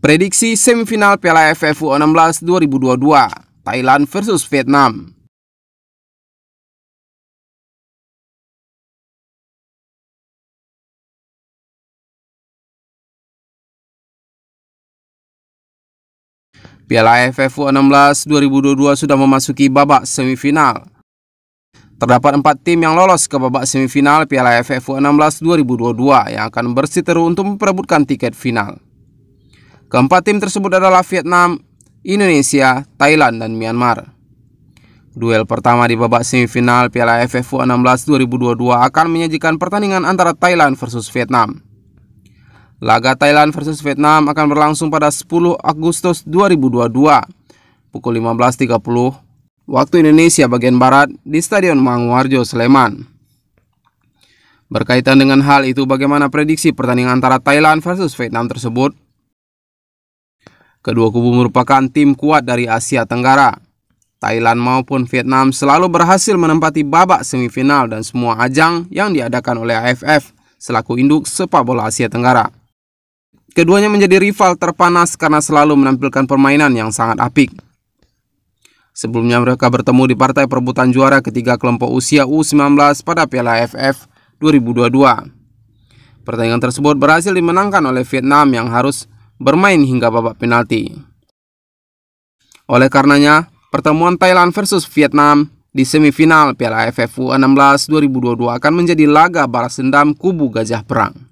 Prediksi semifinal Piala AFF U16 2022, Thailand versus Vietnam. Piala AFF U16 2022 sudah memasuki babak semifinal. Terdapat empat tim yang lolos ke babak semifinal Piala AFF U16 2022 yang akan berseteru untuk memperebutkan tiket final. Keempat tim tersebut adalah Vietnam, Indonesia, Thailand, dan Myanmar. Duel pertama di babak semifinal Piala AFF U16 2022 akan menyajikan pertandingan antara Thailand versus Vietnam. Laga Thailand versus Vietnam akan berlangsung pada 10 Agustus 2022 pukul 15.30 waktu Indonesia bagian barat di Stadion Mangwarjo, Sleman. Berkaitan dengan hal itu bagaimana prediksi pertandingan antara Thailand versus Vietnam tersebut? Kedua kubu merupakan tim kuat dari Asia Tenggara. Thailand maupun Vietnam selalu berhasil menempati babak semifinal dan semua ajang yang diadakan oleh AFF selaku induk sepak bola Asia Tenggara. Keduanya menjadi rival terpanas karena selalu menampilkan permainan yang sangat apik. Sebelumnya mereka bertemu di partai perebutan juara ketiga kelompok usia U19 pada Piala AFF 2022. Pertandingan tersebut berhasil dimenangkan oleh Vietnam yang harus bermain hingga babak penalti. Oleh karenanya, pertemuan Thailand versus Vietnam di semifinal Piala AFF U16 2022 akan menjadi laga balas dendam kubu Gajah Perang.